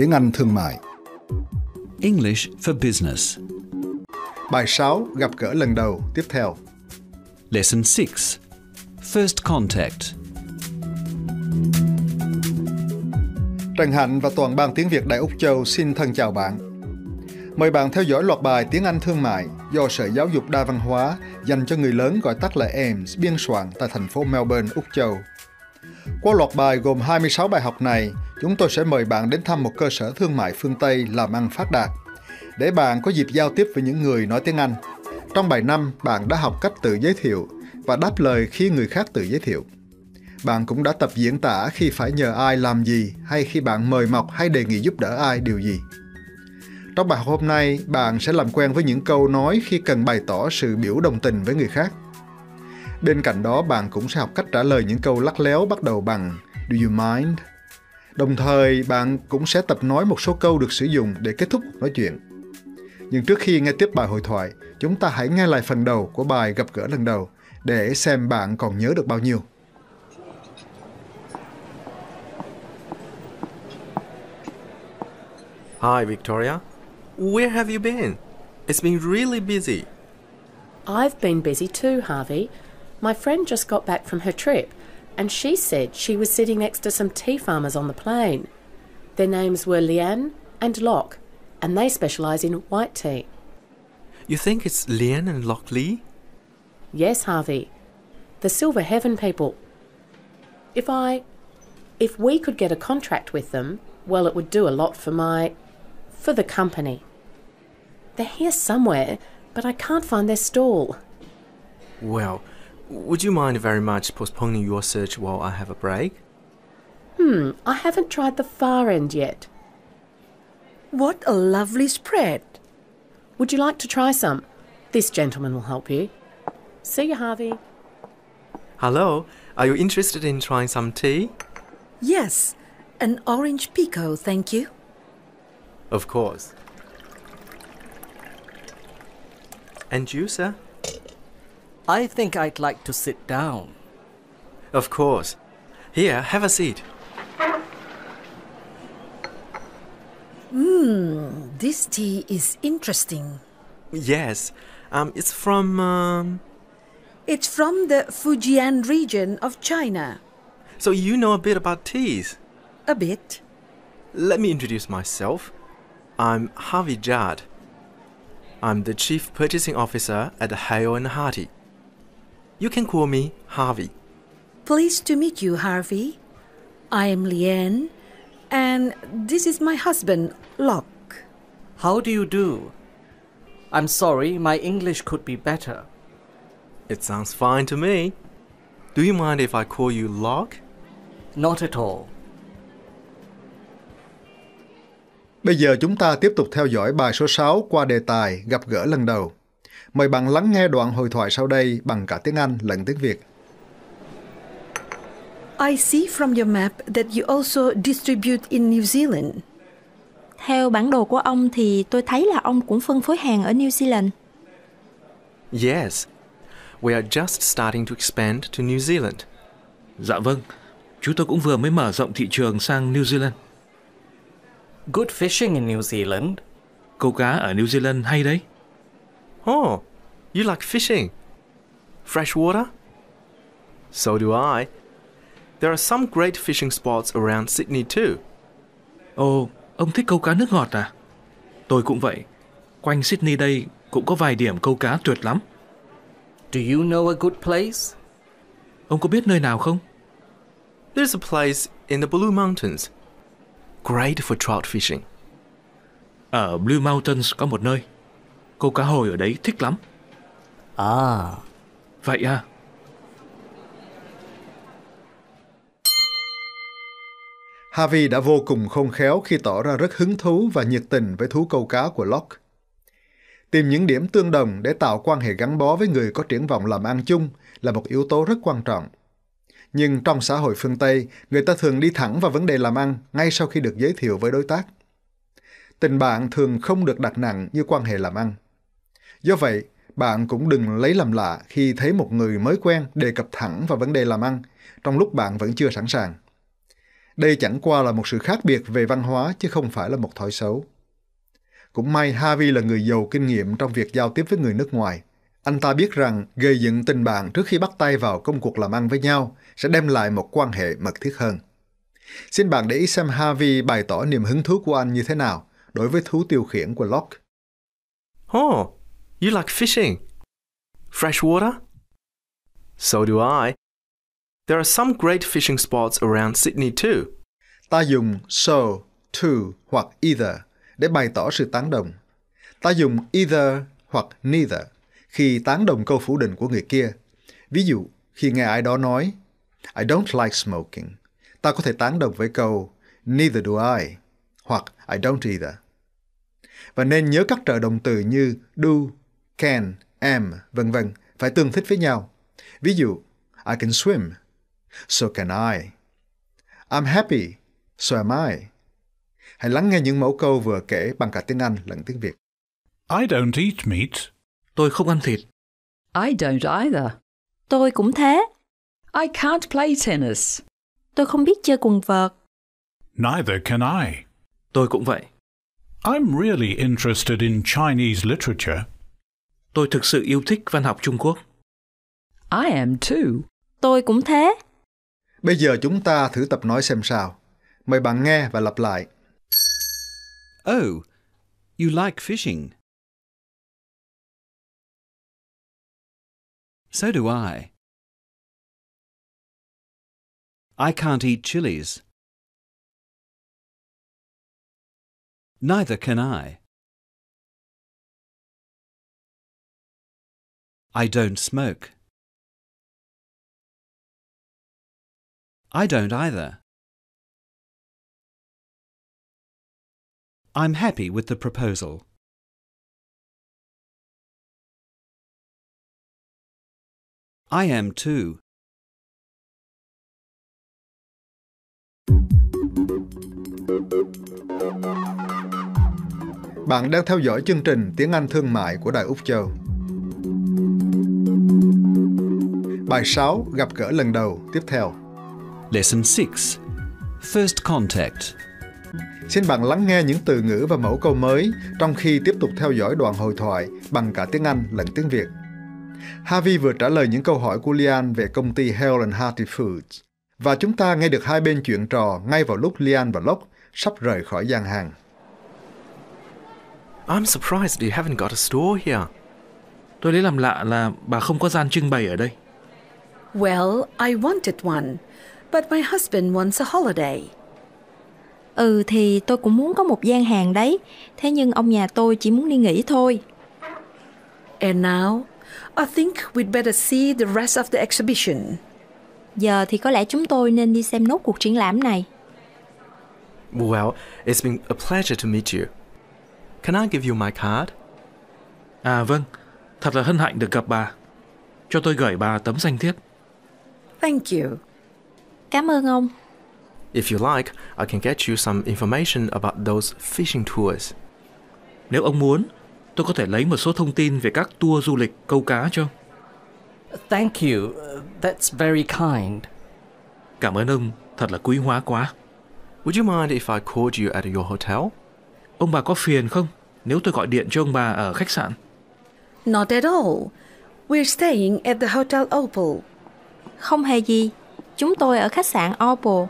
tiếng Anh thương mại. English for Business. Bài 6 gặp gỡ lần đầu tiếp theo. Lesson 6. First contact. Trần Hạnh và toàn ban tiếng Việt Đại Úc Châu xin thân chào bạn. Mời bạn theo dõi loạt bài Tiếng Anh Thương mại do Sở Giáo dục Đa Văn hóa dành cho người lớn gọi tắt là AIMS biên soạn tại thành phố Melbourne, Úc Châu. Qua loạt bài gồm 26 bài học này, chúng tôi sẽ mời bạn đến thăm một cơ sở thương mại phương Tây làm ăn phát đạt, để bạn có dịp giao tiếp với những người nói tiếng Anh. Trong bài năm bạn đã học cách tự giới thiệu và đáp lời khi người khác tự giới thiệu. Bạn cũng đã tập diễn tả khi phải nhờ ai làm gì hay khi bạn mời mọc hay đề nghị giúp đỡ ai điều gì. Trong bài học hôm nay, bạn sẽ làm quen với những câu nói khi cần bày tỏ sự biểu đồng tình với người khác. Bên cạnh đó, bạn cũng sẽ học cách trả lời những câu lắc léo bắt đầu bằng Do you mind? Đồng thời, bạn cũng sẽ tập nói một số câu được sử dụng để kết thúc nói chuyện. Nhưng trước khi nghe tiếp bài hội thoại, chúng ta hãy nghe lại phần đầu của bài gặp gỡ lần đầu để xem bạn còn nhớ được bao nhiêu. Hi, Victoria. Where have you been? It's been really busy. I've been busy too, Harvey. My friend just got back from her trip and she said she was sitting next to some tea farmers on the plane. Their names were Lian and Locke, and they specialise in white tea. You think it's Lian and Locke Lee? Yes, Harvey. The Silver Heaven people. If I. If we could get a contract with them, well, it would do a lot for my. for the company. They're here somewhere, but I can't find their stall. Well, would you mind very much postponing your search while I have a break? Hmm, I haven't tried the far end yet. What a lovely spread. Would you like to try some? This gentleman will help you. See you, Harvey. Hello, are you interested in trying some tea? Yes, an orange pico, thank you. Of course. And you, sir? I think I'd like to sit down. Of course. Here, have a seat. Mmm, this tea is interesting. Yes, um, it's from. Um... It's from the Fujian region of China. So you know a bit about teas? A bit. Let me introduce myself. I'm Harvey Jad. I'm the Chief Purchasing Officer at Hale and Hearty. You can call me Harvey. Pleased to meet you, Harvey. I am Leanne, and this is my husband, Locke. How do you do? I'm sorry, my English could be better. It sounds fine to me. Do you mind if I call you Locke? Not at all. Bây giờ chúng ta tiếp tục theo dõi bài số 6 qua đề tài gặp gỡ lần đầu. Mời bạn lắng nghe đoạn hội thoại sau đây bằng cả tiếng Anh lẫn tiếng Việt. I see from your map that you also distribute in New Zealand. Theo bản đồ của ông thì tôi thấy là ông cũng phân phối hàng ở New Zealand. Yes. We are just starting to expand to New Zealand. Dạ vâng. Chúng tôi cũng vừa mới mở rộng thị trường sang New Zealand. Good fishing in New Zealand. Câu cá ở New Zealand hay đấy. Oh, you like fishing? Fresh water? So do I. There are some great fishing spots around Sydney too. Ồ, oh, ông thích câu cá nước ngọt à? Tôi cũng vậy. Quanh Sydney đây cũng có vài điểm câu cá tuyệt lắm. Do you know a good place? Ông có biết nơi nào không? There's a place in the Blue Mountains. Great for trout fishing. Ở Blue Mountains có một nơi Cô cá hồi ở đấy thích lắm À Vậy à Harvey đã vô cùng khôn khéo khi tỏ ra rất hứng thú và nhiệt tình với thú câu cá của Locke. Tìm những điểm tương đồng để tạo quan hệ gắn bó với người có triển vọng làm ăn chung là một yếu tố rất quan trọng. Nhưng trong xã hội phương Tây, người ta thường đi thẳng vào vấn đề làm ăn ngay sau khi được giới thiệu với đối tác. Tình bạn thường không được đặt nặng như quan hệ làm ăn. Do vậy, bạn cũng đừng lấy làm lạ khi thấy một người mới quen đề cập thẳng vào vấn đề làm ăn, trong lúc bạn vẫn chưa sẵn sàng. Đây chẳng qua là một sự khác biệt về văn hóa chứ không phải là một thói xấu. Cũng may Harvey là người giàu kinh nghiệm trong việc giao tiếp với người nước ngoài. Anh ta biết rằng gây dựng tình bạn trước khi bắt tay vào công cuộc làm ăn với nhau sẽ đem lại một quan hệ mật thiết hơn. Xin bạn để ý xem Harvey bày tỏ niềm hứng thú của anh như thế nào đối với thú tiêu khiển của Locke. Oh, You like fishing. Fresh water? So do I. There are some great fishing spots around Sydney too. Ta dùng so, to hoặc either để bày tỏ sự tán đồng. Ta dùng either hoặc neither khi tán đồng câu phủ định của người kia. Ví dụ, khi nghe ai đó nói I don't like smoking, ta có thể tán đồng với câu neither do I hoặc I don't either. Và nên nhớ các trợ động từ như do can, am, vân vân phải tương thích với nhau. Ví dụ, I can swim, so can I. I'm happy, so am I. Hãy lắng nghe những mẫu câu vừa kể bằng cả tiếng Anh lẫn tiếng Việt. I don't eat meat. Tôi không ăn thịt. I don't either. Tôi cũng thế. I can't play tennis. Tôi không biết chơi quần vợt. Neither can I. Tôi cũng vậy. I'm really interested in Chinese literature. Tôi thực sự yêu thích văn học Trung Quốc. I am too. Tôi cũng thế. Bây giờ chúng ta thử tập nói xem sao. Mời bạn nghe và lặp lại. Oh, you like fishing. So do I. I can't eat chilies. Neither can I. I don't smoke. I don't either. I'm happy with the proposal. I am too. Bạn đang theo dõi chương trình Tiếng Anh Thương mại của Đài Úc Châu. Bài 6 gặp gỡ lần đầu tiếp theo. Lesson 6. First contact. Xin bạn lắng nghe những từ ngữ và mẫu câu mới trong khi tiếp tục theo dõi đoạn hội thoại bằng cả tiếng Anh lẫn tiếng Việt. Harvey vừa trả lời những câu hỏi của Lian về công ty Hale and Hearty Foods và chúng ta nghe được hai bên chuyện trò ngay vào lúc Lian và Locke sắp rời khỏi gian hàng. I'm surprised you haven't got a store here. Tôi lấy làm lạ là bà không có gian trưng bày ở đây. Well, I wanted one, but my husband wants a holiday. Ừ thì tôi cũng muốn có một gian hàng đấy, thế nhưng ông nhà tôi chỉ muốn đi nghỉ thôi. And now, I think we'd better see the rest of the exhibition. Giờ thì có lẽ chúng tôi nên đi xem nốt cuộc triển lãm này. Well, it's been a pleasure to meet you. Can I give you my card? À vâng, Thật là hân hạnh được gặp bà. Cho tôi gửi bà tấm danh thiếp. Thank you. Cảm ơn ông. If you like, I can get you some information about those fishing tours. Nếu ông muốn, tôi có thể lấy một số thông tin về các tour du lịch câu cá cho. Thank you. That's very kind. Cảm ơn ông, thật là quý hóa quá. Would you mind if I called you at your hotel? Ông bà có phiền không nếu tôi gọi điện cho ông bà ở khách sạn? Not at all. We're staying at the Hotel Opal. Không hề gì. Chúng tôi ở khách sạn Opal.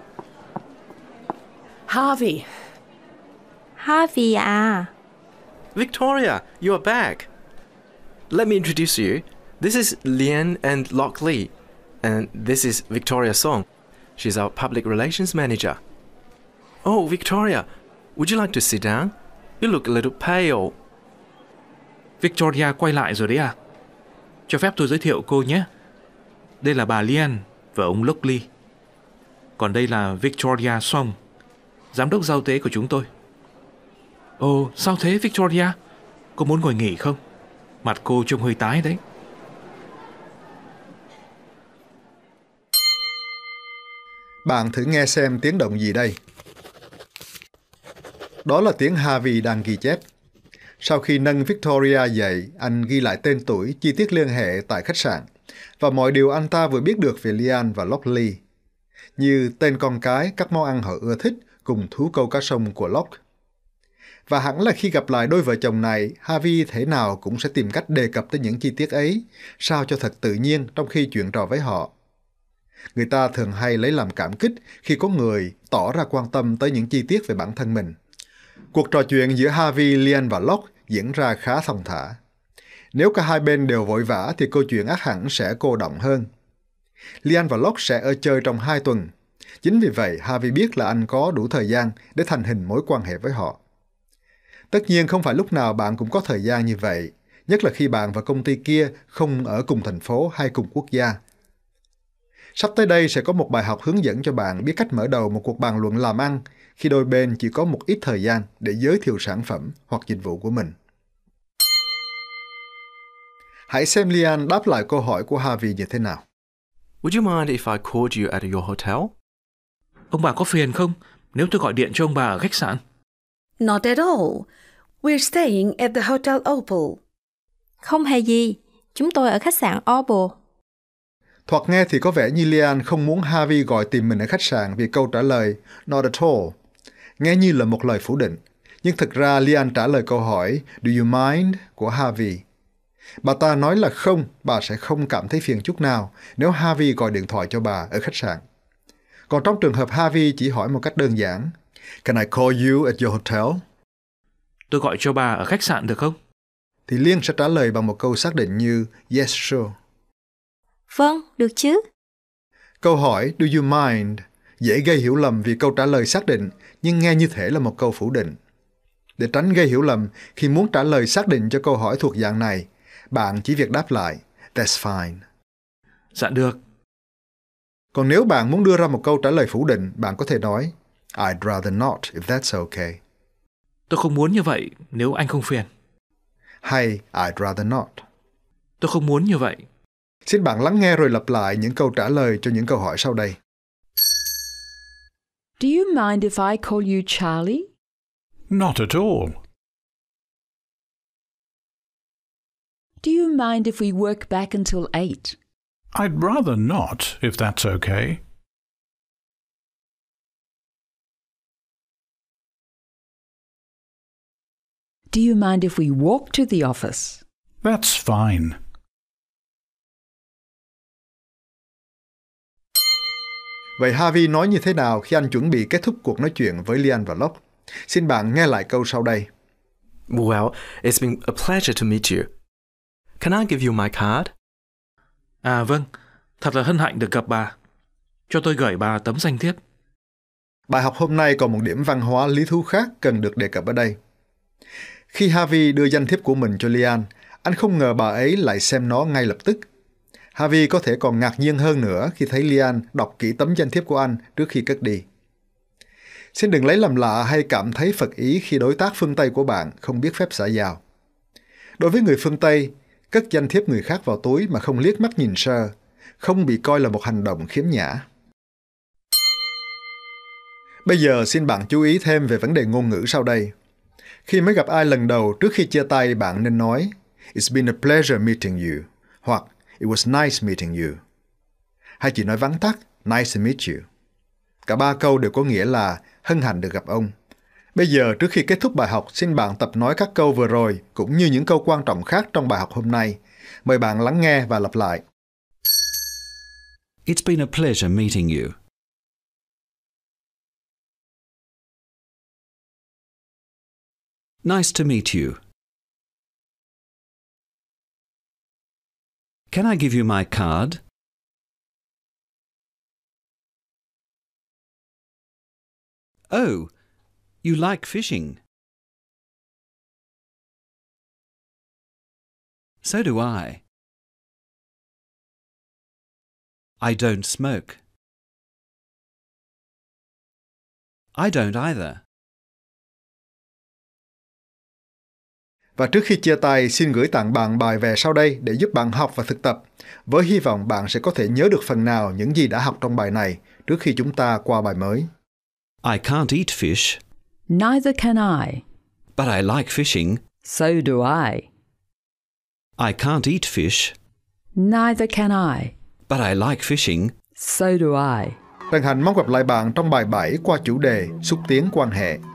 Harvey. Harvey à. Victoria, you are back. Let me introduce you. This is Lian and Lock Lee, and this is Victoria Song. She's our public relations manager. Oh, Victoria, would you like to sit down? You look a little pale. Victoria quay lại rồi đấy à? Cho phép tôi giới thiệu cô nhé. Đây là bà Lian và ông Lockley. Còn đây là Victoria Song, giám đốc giao tế của chúng tôi. Ồ, sao thế Victoria? Cô muốn ngồi nghỉ không? Mặt cô trông hơi tái đấy. Bạn thử nghe xem tiếng động gì đây. Đó là tiếng Harvey đang ghi chép. Sau khi nâng Victoria dậy, anh ghi lại tên tuổi, chi tiết liên hệ tại khách sạn và mọi điều anh ta vừa biết được về Lian và Lockley, như tên con cái, các món ăn họ ưa thích cùng thú câu cá sông của Lock. Và hẳn là khi gặp lại đôi vợ chồng này, Harvey thế nào cũng sẽ tìm cách đề cập tới những chi tiết ấy, sao cho thật tự nhiên trong khi chuyện trò với họ. Người ta thường hay lấy làm cảm kích khi có người tỏ ra quan tâm tới những chi tiết về bản thân mình. Cuộc trò chuyện giữa Harvey, Lian và Locke diễn ra khá thong thả. Nếu cả hai bên đều vội vã thì câu chuyện ác hẳn sẽ cô động hơn. Lian và Locke sẽ ở chơi trong hai tuần. Chính vì vậy, Harvey biết là anh có đủ thời gian để thành hình mối quan hệ với họ. Tất nhiên không phải lúc nào bạn cũng có thời gian như vậy, nhất là khi bạn và công ty kia không ở cùng thành phố hay cùng quốc gia. Sắp tới đây sẽ có một bài học hướng dẫn cho bạn biết cách mở đầu một cuộc bàn luận làm ăn khi đôi bên chỉ có một ít thời gian để giới thiệu sản phẩm hoặc dịch vụ của mình. Hãy xem Lian đáp lại câu hỏi của Harvey như thế nào. Would you mind if I called you at your hotel? Ông bà có phiền không nếu tôi gọi điện cho ông bà ở khách sạn? Not at all. We're staying at the Hotel Opal. Không hề gì. Chúng tôi ở khách sạn Opal. Thoạt nghe thì có vẻ như Lian không muốn Harvey gọi tìm mình ở khách sạn vì câu trả lời Not at all nghe như là một lời phủ định. Nhưng thực ra Lian trả lời câu hỏi Do you mind của Harvey. Bà ta nói là không, bà sẽ không cảm thấy phiền chút nào nếu Harvey gọi điện thoại cho bà ở khách sạn. Còn trong trường hợp Harvey chỉ hỏi một cách đơn giản, Can I call you at your hotel? Tôi gọi cho bà ở khách sạn được không? Thì Liên sẽ trả lời bằng một câu xác định như Yes, sure. Vâng, được chứ. Câu hỏi Do you mind dễ gây hiểu lầm vì câu trả lời xác định, nhưng nghe như thể là một câu phủ định. Để tránh gây hiểu lầm khi muốn trả lời xác định cho câu hỏi thuộc dạng này, bạn chỉ việc đáp lại That's fine. Dạ được. Còn nếu bạn muốn đưa ra một câu trả lời phủ định, bạn có thể nói I'd rather not if that's okay. Tôi không muốn như vậy nếu anh không phiền. Hay I'd rather not. Tôi không muốn như vậy. Xin bạn lắng nghe rồi lặp lại những câu trả lời cho những câu hỏi sau đây. Do you mind if I call you Charlie? Not at all. Do you mind if we work back until eight? I'd rather not, if that's okay. Do you mind if we walk to the office? That's fine. Vậy Harvey nói như thế nào khi anh chuẩn bị kết thúc cuộc nói chuyện với Lian và Locke? Xin bạn nghe lại câu sau đây. Well, it's been a pleasure to meet you. Can I give you my card? À vâng, thật là hân hạnh được gặp bà. Cho tôi gửi bà tấm danh thiếp. Bài học hôm nay còn một điểm văn hóa lý thú khác cần được đề cập ở đây. Khi Harvey đưa danh thiếp của mình cho Lian, anh không ngờ bà ấy lại xem nó ngay lập tức Harvey có thể còn ngạc nhiên hơn nữa khi thấy Lian đọc kỹ tấm danh thiếp của anh trước khi cất đi. Xin đừng lấy làm lạ hay cảm thấy phật ý khi đối tác phương Tây của bạn không biết phép xã giao. Đối với người phương Tây, cất danh thiếp người khác vào túi mà không liếc mắt nhìn sơ, không bị coi là một hành động khiếm nhã. Bây giờ xin bạn chú ý thêm về vấn đề ngôn ngữ sau đây. Khi mới gặp ai lần đầu trước khi chia tay bạn nên nói It's been a pleasure meeting you hoặc It was nice meeting you. Hay chỉ nói vắn tắt, nice to meet you. Cả ba câu đều có nghĩa là hân hạnh được gặp ông. Bây giờ trước khi kết thúc bài học, xin bạn tập nói các câu vừa rồi cũng như những câu quan trọng khác trong bài học hôm nay. Mời bạn lắng nghe và lặp lại. It's been a pleasure meeting you. Nice to meet you. Can I give you my card? Oh, you like fishing. So do I. I don't smoke. I don't either. Và trước khi chia tay, xin gửi tặng bạn bài về sau đây để giúp bạn học và thực tập, với hy vọng bạn sẽ có thể nhớ được phần nào những gì đã học trong bài này trước khi chúng ta qua bài mới. I can't eat fish. Neither can I. But I like fishing. So do I. I can't eat fish. Neither can I. But I like fishing. So do I. Trần Hành mong gặp lại bạn trong bài 7 qua chủ đề Xúc tiến quan hệ.